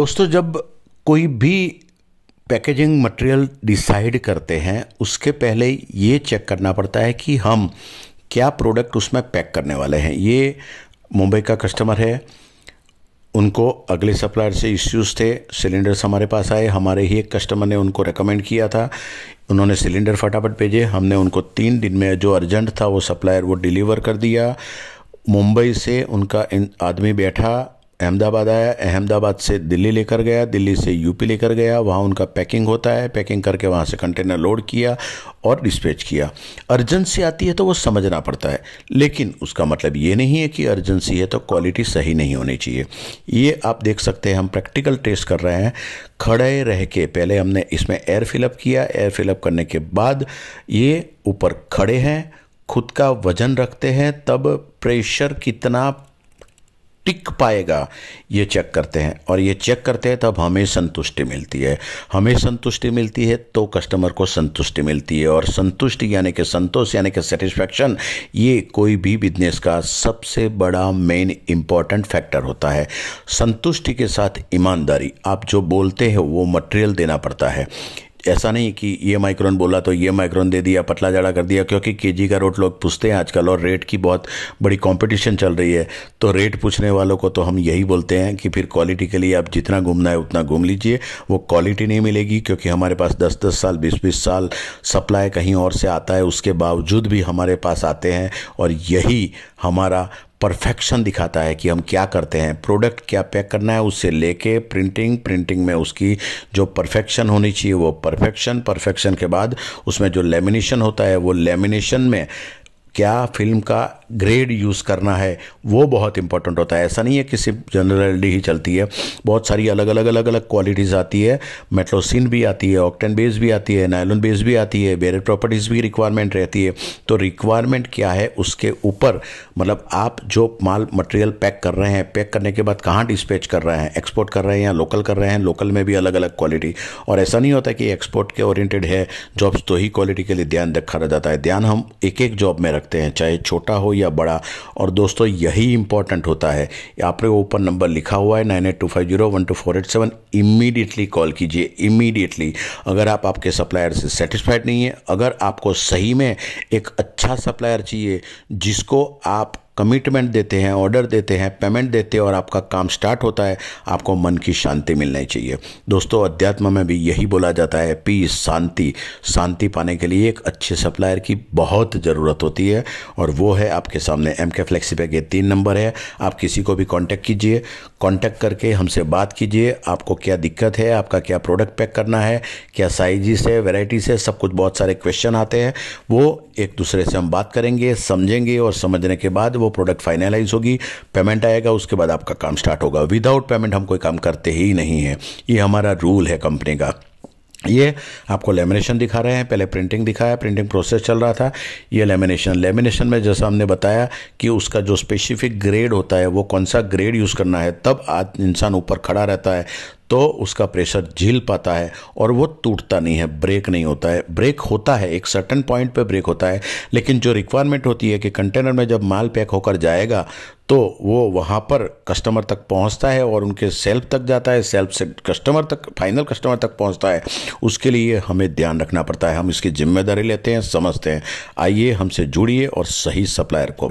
दोस्तों जब कोई भी पैकेजिंग मटेरियल डिसाइड करते हैं उसके पहले ये चेक करना पड़ता है कि हम क्या प्रोडक्ट उसमें पैक करने वाले हैं ये मुंबई का कस्टमर है उनको अगले सप्लायर से इश्यूज़ थे सिलेंडर्स हमारे पास आए हमारे ही एक कस्टमर ने उनको रेकमेंड किया था उन्होंने सिलेंडर फटाफट भेजे हमने उनको तीन दिन में जो अर्जेंट था वो सप्लायर वो डिलीवर कर दिया मुंबई से उनका आदमी बैठा अहमदाबाद आया अहमदाबाद से दिल्ली लेकर गया दिल्ली से यूपी लेकर गया वहाँ उनका पैकिंग होता है पैकिंग करके वहाँ से कंटेनर लोड किया और डिस्पैच किया अर्जेंसी आती है तो वो समझना पड़ता है लेकिन उसका मतलब ये नहीं है कि अर्जेंसी है तो क्वालिटी सही नहीं होनी चाहिए ये आप देख सकते हैं हम प्रैक्टिकल टेस्ट कर रहे हैं खड़े रह के पहले हमने इसमें एयर फिलअप किया एयर फिलअप करने के बाद ये ऊपर खड़े हैं खुद का वजन रखते हैं तब प्रेशर कितना टिक पाएगा ये चेक करते हैं और ये चेक करते हैं तब हमें संतुष्टि मिलती है हमें संतुष्टि मिलती है तो कस्टमर को संतुष्टि मिलती है और संतुष्टि यानी कि संतोष यानी कि सेटिस्फैक्शन ये कोई भी बिजनेस का सबसे बड़ा मेन इम्पॉर्टेंट फैक्टर होता है संतुष्टि के साथ ईमानदारी आप जो बोलते हैं वो मटेरियल देना पड़ता है ऐसा नहीं कि ये माइक्रोन बोला तो ये माइक्रोन दे दिया पतला जाड़ा कर दिया क्योंकि जी का रोट लोग पूछते हैं आजकल और रेट की बहुत बड़ी कंपटीशन चल रही है तो रेट पूछने वालों को तो हम यही बोलते हैं कि फिर क्वालिटी के लिए आप जितना घूमना है उतना घूम लीजिए वो क्वालिटी नहीं मिलेगी क्योंकि हमारे पास दस दस साल बीस बीस साल सप्लाई कहीं और से आता है उसके बावजूद भी हमारे पास आते हैं और यही हमारा परफेक्शन दिखाता है कि हम क्या करते हैं प्रोडक्ट क्या पैक करना है उससे लेके प्रिंटिंग प्रिंटिंग में उसकी जो परफेक्शन होनी चाहिए वो परफेक्शन परफेक्शन के बाद उसमें जो लेमिनेशन होता है वो लेमिनेशन में क्या फिल्म का ग्रेड यूज़ करना है वो बहुत इंपॉर्टेंट होता है ऐसा नहीं है कि सिर्फ जनरली ही चलती है बहुत सारी अलग अलग अलग अलग क्वालिटीज़ आती है मेट्रोसिन भी आती है ऑक्टेन बेस भी आती है नायलोन बेस भी आती है बेरेड प्रॉपर्टीज़ भी रिक्वायरमेंट रहती है तो रिक्वायरमेंट क्या है उसके ऊपर मतलब आप जो माल मटेरियल पैक कर रहे हैं पैक करने के बाद कहाँ डिस्पैच कर रहे हैं एक्सपोर्ट कर रहे हैं या लोकल कर रहे हैं लोकल में भी अलग अलग क्वालिटी और ऐसा नहीं होता कि एक्सपोर्ट के ओरिएंटेड है जॉब्स तो ही क्वालिटी के लिए ध्यान रखा जाता है ध्यान हम एक एक जॉब में रखते हैं चाहे छोटा हो या बड़ा और दोस्तों यही इंपॉर्टेंट होता है आपने ओपन ऊपर नंबर लिखा हुआ है nine eight two five zero one two four eight seven immediately call कीजिए इमीडिएटली अगर आप आपके सप्लायर से सेटिस्फाइड नहीं है अगर आपको सही में एक अच्छा सप्लायर चाहिए जिसको आप कमिटमेंट देते हैं ऑर्डर देते हैं पेमेंट देते हैं और आपका काम स्टार्ट होता है आपको मन की शांति मिलनी चाहिए दोस्तों अध्यात्म में भी यही बोला जाता है पीस शांति शांति पाने के लिए एक अच्छे सप्लायर की बहुत ज़रूरत होती है और वो है आपके सामने एम के फ्लेक्सी ये तीन नंबर है आप किसी को भी कॉन्टैक्ट कीजिए कॉन्टैक्ट करके हमसे बात कीजिए आपको क्या दिक्कत है आपका क्या प्रोडक्ट पैक करना है क्या साइजिस है वेराइटीज़ है सब कुछ बहुत सारे क्वेश्चन आते हैं वो एक दूसरे से हम बात करेंगे समझेंगे और समझने के बाद वो प्रोडक्ट फाइनलाइज होगी पेमेंट आएगा उसके बाद आपका काम स्टार्ट होगा विदाउट पेमेंट हम कोई काम करते ही नहीं है ये हमारा रूल है कंपनी का ये आपको लेमिनेशन दिखा रहे हैं पहले प्रिंटिंग दिखाया प्रिंटिंग प्रोसेस चल रहा था ये लेमिनेशन लेमिनेशन में जैसा हमने बताया कि उसका जो स्पेसिफिक ग्रेड होता है वो कौन सा ग्रेड यूज़ करना है तब आज इंसान ऊपर खड़ा रहता है तो उसका प्रेशर झील पाता है और वो टूटता नहीं है ब्रेक नहीं होता है ब्रेक होता है एक सर्टन पॉइंट पे ब्रेक होता है लेकिन जो रिक्वायरमेंट होती है कि कंटेनर में जब माल पैक होकर जाएगा तो वो वहाँ पर कस्टमर तक पहुँचता है और उनके सेल्फ तक जाता है सेल्फ से कस्टमर तक फाइनल कस्टमर तक पहुँचता है उसके लिए हमें ध्यान रखना पड़ता है हम इसकी जिम्मेदारी लेते हैं समझते हैं आइए हमसे जुड़िए और सही सप्लायर को